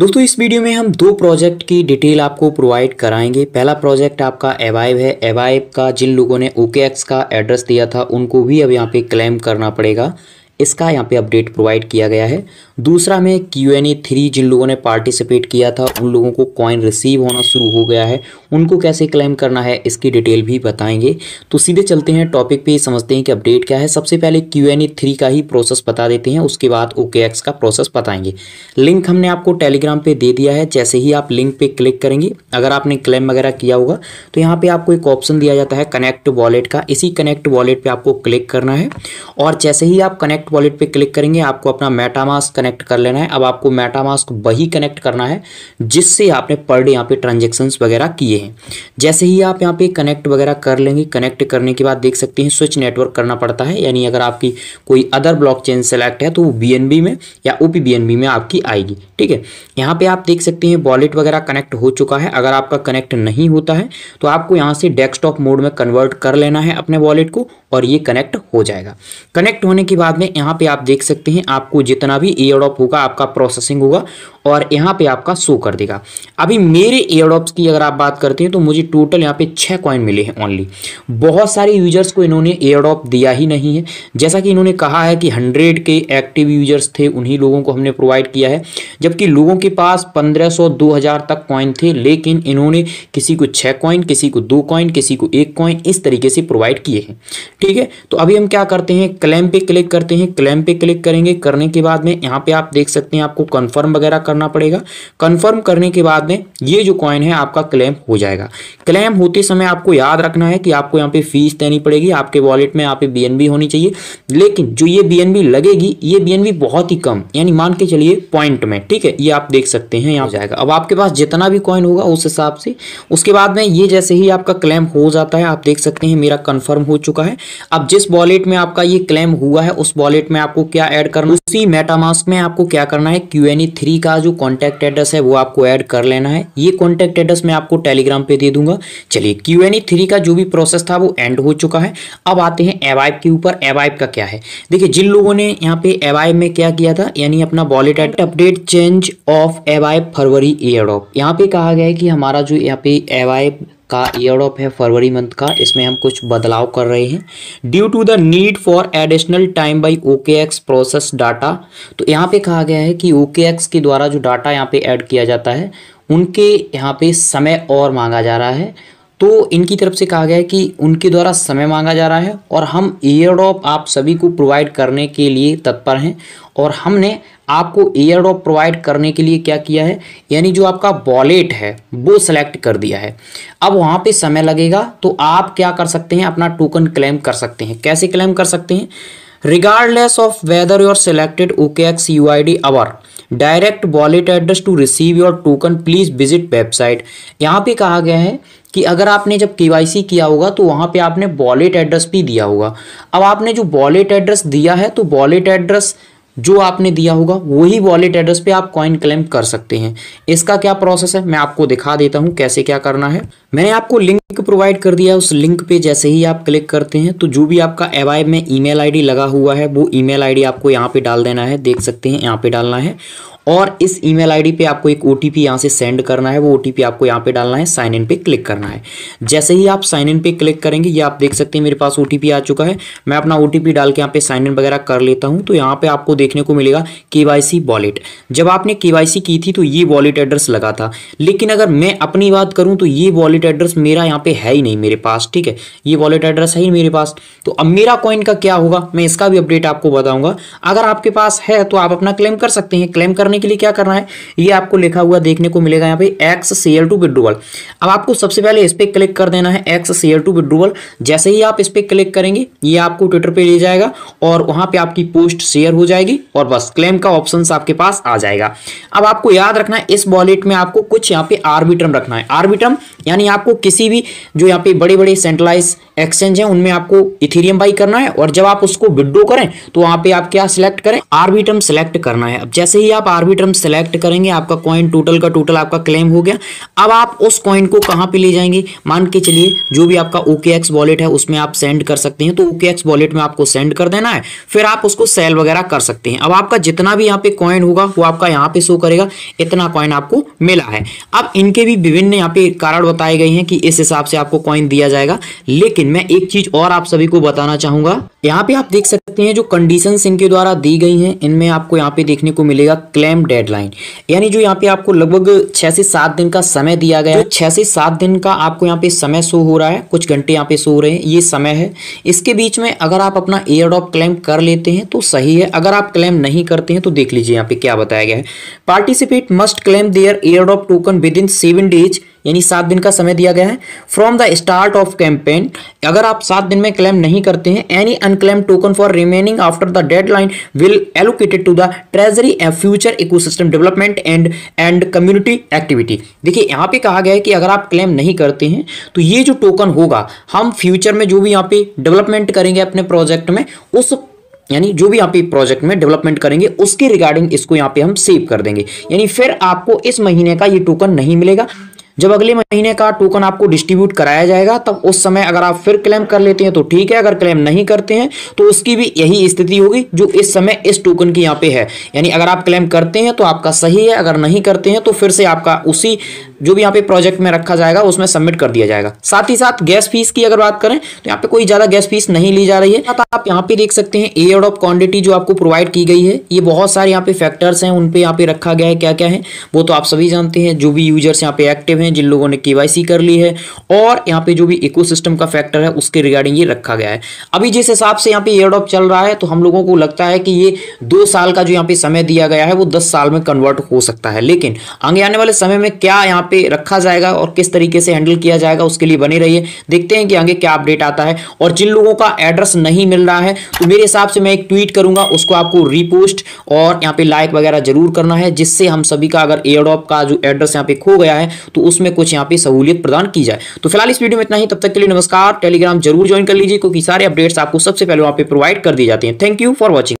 दोस्तों इस वीडियो में हम दो प्रोजेक्ट की डिटेल आपको प्रोवाइड कराएंगे पहला प्रोजेक्ट आपका एवाइव है एवाइव का जिन लोगों ने ओके एक्स का एड्रेस दिया था उनको भी अब यहाँ पे क्लेम करना पड़ेगा इसका यहाँ पे अपडेट प्रोवाइड किया गया है दूसरा में क्यू एन ए थ्री जिन लोगों ने पार्टिसिपेट किया था उन लोगों को कॉइन रिसीव होना शुरू हो गया है उनको कैसे क्लेम करना है इसकी डिटेल भी बताएंगे तो सीधे चलते हैं टॉपिक पे समझते हैं कि अपडेट क्या है सबसे पहले क्यू एन ए थ्री का ही प्रोसेस बता देते हैं उसके बाद ओ के एक्स का प्रोसेस बताएंगे लिंक हमने आपको टेलीग्राम पर दे दिया है जैसे ही आप लिंक पर क्लिक करेंगे अगर आपने क्लेम वगैरह किया होगा तो यहाँ पर आपको एक ऑप्शन दिया जाता है कनेक्ट वॉलेट का इसी कनेक्ट वॉलेट पर आपको क्लिक करना है और जैसे ही आप कनेक्ट कनेक्ट वॉलेट पे क्लिक करेंगे आपको अपना मेटामास्क कनेक्ट कर लेना है अब आपको मेटामास्क वही कनेक्ट करना है जिससे आपने पर डे यहाँ पे ट्रांजेक्शन वगैरह किए हैं जैसे ही आप यहाँ पे कनेक्ट वगैरह कर लेंगे कनेक्ट करने के बाद देख सकते हैं स्विच नेटवर्क करना पड़ता है यानी अगर आपकी कोई अदर ब्लॉक चेन सेलेक्ट है तो वो बी में या ओ में आपकी आएगी ठीक है यहाँ पे आप देख सकते हैं वॉलेट वगैरह कनेक्ट हो चुका है अगर आपका कनेक्ट नहीं होता है तो आपको यहाँ से डेस्कटॉप मोड में कन्वर्ट कर लेना है अपने वॉलेट को और ये कनेक्ट हो जाएगा कनेक्ट होने के बाद में यहाँ पे आप देख सकते हैं आपको जितना भी एयरडॉप होगा आपका प्रोसेसिंग होगा और यहाँ पे आपका शो कर देगा अभी मेरे एयरडॉप्स की अगर आप बात करते हैं तो मुझे टोटल यहाँ पे छः कॉइन मिले हैं ओनली बहुत सारे यूजर्स को इन्होंने एयरडॉप दिया ही नहीं है जैसा कि इन्होंने कहा है कि हंड्रेड के एक्टिव यूजर्स थे उन्हीं लोगों को हमने प्रोवाइड किया है जबकि लोगों के पास पंद्रह सौ तक कॉइन थे लेकिन इन्होंने किसी को छः कॉइन किसी को दो कॉइन किसी को एक कॉइन इस तरीके से प्रोवाइड किए हैं ठीक है तो अभी हम क्या करते हैं क्लेम पे क्लिक करते हैं क्लेम पे क्लिक करेंगे करने के बाद में यहाँ पे आप देख सकते हैं आपको कन्फर्म वगैरह करना पड़ेगा कन्फर्म करने के बाद में ये जो कॉइन है आपका क्लेम हो जाएगा क्लेम होते समय आपको याद रखना है कि आपको यहाँ पे फीस देनी पड़ेगी आपके वॉलेट में यहाँ पे बी होनी चाहिए लेकिन जो ये बी लगेगी ये बी बहुत ही कम यानी मान के चलिए पॉइंट में ठीक है ये आप देख सकते हैं यहाँ जाएगा अब आपके पास जितना भी कॉइन होगा उस हिसाब से उसके बाद में ये जैसे ही आपका क्लेम हो जाता है आप देख सकते हैं मेरा कन्फर्म हो चुका है अब जिस वॉलेट में आपका ये क्लेम हुआ है उस वॉलेट वॉलेट में आपको क्या ऐड करना है उसी मेटामास्क में आपको क्या करना है क्यू एन थ्री का जो कॉन्टैक्ट एड्रेस है वो आपको ऐड कर लेना है ये कॉन्टैक्ट एड्रेस मैं आपको टेलीग्राम पे दे दूंगा चलिए क्यू एन थ्री का जो भी प्रोसेस था वो एंड हो चुका है अब आते हैं एवाइब के ऊपर एवाइब का क्या है देखिए जिन लोगों ने यहाँ पे एवाइब में क्या किया था यानी अपना wallet add update change of एवाइब फरवरी एयर ऑफ यहाँ पे कहा गया है कि हमारा जो यहाँ पे एवाइब का ईयर ऑफ है फरवरी मंथ का इसमें हम कुछ बदलाव कर रहे हैं due to the need for additional time by okay X process data तो यहाँ पे कहा गया है कि ओके एक्स के द्वारा जो डाटा यहाँ पे ऐड किया जाता है उनके यहाँ पे समय और मांगा जा रहा है तो इनकी तरफ से कहा गया है कि उनके द्वारा समय मांगा जा रहा है और हम एयर ड्रॉप आप सभी को प्रोवाइड करने के लिए तत्पर हैं और हमने आपको एयर ड्रॉप प्रोवाइड करने के लिए क्या किया है यानी जो आपका वॉलेट है वो सेलेक्ट कर दिया है अब वहाँ पे समय लगेगा तो आप क्या कर सकते हैं अपना टोकन क्लेम कर सकते हैं कैसे क्लेम कर सकते हैं regardless of whether you X U I D our direct wallet address to receive your token please visit website यहाँ पे कहा गया है कि अगर आपने जब के किया होगा तो वहाँ पे आपने वॉलेट एड्रेस भी दिया होगा अब आपने जो वॉलेट एड्रेस दिया है तो वॉलेट एड्रेस जो आपने दिया होगा वही वॉलेट एड्रेस पे आप कॉइन क्लेम कर सकते हैं इसका क्या प्रोसेस है मैं आपको दिखा देता हूँ कैसे क्या करना है मैंने आपको लिंक प्रोवाइड कर दिया है उस लिंक पे जैसे ही आप क्लिक करते हैं तो जो भी आपका एव में ईमेल आईडी लगा हुआ है वो ईमेल आईडी आपको यहाँ पे डाल देना है देख सकते हैं यहाँ पे डालना है और इस ईमेल आईडी पे आपको एक ओ टी पी यहाँ से सेंड करना है वो ओ टी पी आपको यहाँ पे डालना है साइन इन पे क्लिक करना है जैसे ही आप साइन इन पे क्लिक करेंगे ये आप देख सकते हैं मेरे पास ओ टी पी आ चुका है मैं अपना ओ टी पी डाल के यहाँ पे साइन इन वगैरह कर लेता हूँ तो यहाँ पर आपको देखने को मिलेगा के वाई सी वॉलेट जब आपने के वाई सी की थी तो ये वॉलेट एड्रेस लगा था लेकिन अगर मैं अपनी बात करूँ तो ये वॉलेट एड्रेस मेरा यहाँ पे है ही नहीं मेरे पास ठीक है ये वॉलेट एड्रेस है ही मेरे पास तो अब मेरा कॉइन का क्या होगा मैं इसका भी अपडेट आपको बताऊंगा अगर आपके पास है तो आप अपना क्लेम कर सकते हैं क्लेम करने करने के लिए क्या करना है ये आपको लिखा हुआ देखने को मिलेगा यहाँ पे X C L to withdrawal अब आपको सबसे पहले इस पर क्लिक कर देना है X C L to withdrawal जैसे ही आप इस पर क्लिक करेंगे ये आपको ट्विटर पर ले जाएगा और वहाँ पर आपकी पोस्ट शेयर हो जाएगी और बस क्लेम का ऑप्शन आपके पास आ जाएगा अब आपको याद रखना है इस वॉलेट में आपको कुछ यहाँ पे आर्बिटम रखना है आर्बिटम यानी आपको किसी भी जो यहाँ पे बड़े बड़े सेंट्रलाइज एक्सचेंज है उनमें आपको इथेरियम बाई करना है और जब आप उसको विड्रो करें तो वहाँ पे आप क्या सिलेक्ट करें आर्बिटम सिलेक्ट करना है अब जैसे ही आप आर्बिट्रम आर्बिट्रम सेलेक्ट करेंगे आपका कॉइन टोटल का टोटल आपका क्लेम हो गया अब आप उस कॉइन को कहाँ पे ले जाएंगे मान के चलिए जो भी आपका ओके एक्स वॉलेट है उसमें आप सेंड कर सकते हैं तो ओके एक्स वॉलेट में आपको सेंड कर देना है फिर आप उसको सेल वगैरह कर सकते हैं अब आपका जितना भी यहाँ पे कॉइन होगा वो आपका यहाँ पे शो करेगा इतना कॉइन आपको मिला है अब इनके भी विभिन्न यहाँ पे कारण बताए गए हैं कि इस हिसाब से आपको कॉइन दिया जाएगा लेकिन मैं एक चीज और आप सभी को बताना चाहूंगा यहाँ पे आप देख सकते हैं जो कंडीशन इनके द्वारा दी गई हैं इनमें आपको यहाँ पे देखने को मिलेगा क्लेम टाइम डेडलाइन यानी जो यहाँ पे आपको लगभग छह से सात दिन का समय दिया गया है छह से सात दिन का आपको यहाँ पे समय शो हो रहा है कुछ घंटे यहाँ पे शो हो रहे हैं ये समय है इसके बीच में अगर आप अपना एयर ड्रॉप क्लेम कर लेते हैं तो सही है अगर आप क्लेम नहीं करते हैं तो देख लीजिए यहाँ पे क्या बताया गया है participate must claim their air drop token within seven days यानी सात दिन का समय दिया गया है from the start of campaign अगर आप सात दिन में क्लेम नहीं करते हैं any unclaim token for remaining after the line will allocated to the treasury and future ecosystem development and and community activity देखिए यहाँ पे कहा गया है कि अगर आप क्लेम नहीं करते हैं तो ये जो टोकन होगा हम फ्यूचर में जो भी यहाँ पे डेवलपमेंट करेंगे अपने प्रोजेक्ट में उस यानी जो भी यहाँ पे प्रोजेक्ट में डेवलपमेंट करेंगे उसके रिगार्डिंग इसको यहाँ पे हम सेव कर देंगे यानी फिर आपको इस महीने का ये टोकन नहीं मिलेगा जब अगले महीने का टोकन आपको डिस्ट्रीब्यूट कराया जाएगा तब उस समय अगर आप फिर क्लेम कर लेते हैं तो ठीक है अगर क्लेम नहीं करते हैं तो उसकी भी यही स्थिति होगी जो इस समय इस टोकन की यहाँ पे है यानी अगर आप क्लेम करते हैं तो आपका सही है अगर नहीं करते हैं तो फिर से आपका उसी जो भी यहाँ पे प्रोजेक्ट में रखा जाएगा उसमें सबमिट कर दिया जाएगा साथ ही साथ गैस फीस की अगर बात करें तो यहाँ पे कोई ज़्यादा गैस फीस नहीं ली जा रही है तो आप यहाँ पे देख सकते हैं एयर ऑफ क्वांटिटी जो आपको प्रोवाइड की गई है ये बहुत सारे यहाँ पे फैक्टर्स हैं उन यहाँ पे रखा गया है क्या क्या है वो तो आप सभी जानते हैं जो भी यूजर्स यहाँ पे एक्टिव हैं जिन लोगों ने के कर ली है और यहाँ पे जो भी इको का फैक्टर है उसके रिगार्डिंग ये रखा गया है अभी जिस हिसाब से यहाँ पे एयर चल रहा है तो हम लोगों को लगता है कि ये दो साल का जो यहाँ पे समय दिया गया है वो दस साल में कन्वर्ट हो सकता है लेकिन आगे आने वाले समय में क्या यहाँ पे रखा जाएगा और किस तरीके से हैंडल किया जाएगा उसके लिए बने रहिए देखते हैं कि आगे क्या अपडेट आता है और जिन लोगों का एड्रेस नहीं मिल रहा है तो मेरे हिसाब से मैं एक ट्वीट करूंगा उसको आपको रीपोस्ट और यहाँ पे लाइक वगैरह जरूर करना है जिससे हम सभी का अगर एयरडॉप का जो एड्रेस यहाँ पे खो गया है तो उसमें कुछ यहाँ पे सहूलियत प्रदान की जाए तो फिलहाल इस वीडियो में इतना ही तब तक के लिए नमस्कार टेलीग्राम जरूर ज्वाइन कर लीजिए क्योंकि सारे अपडेट्स आपको सबसे पहले वहाँ पे प्रोवाइड कर दी जाती हैं थैंक यू फॉर वॉचिंग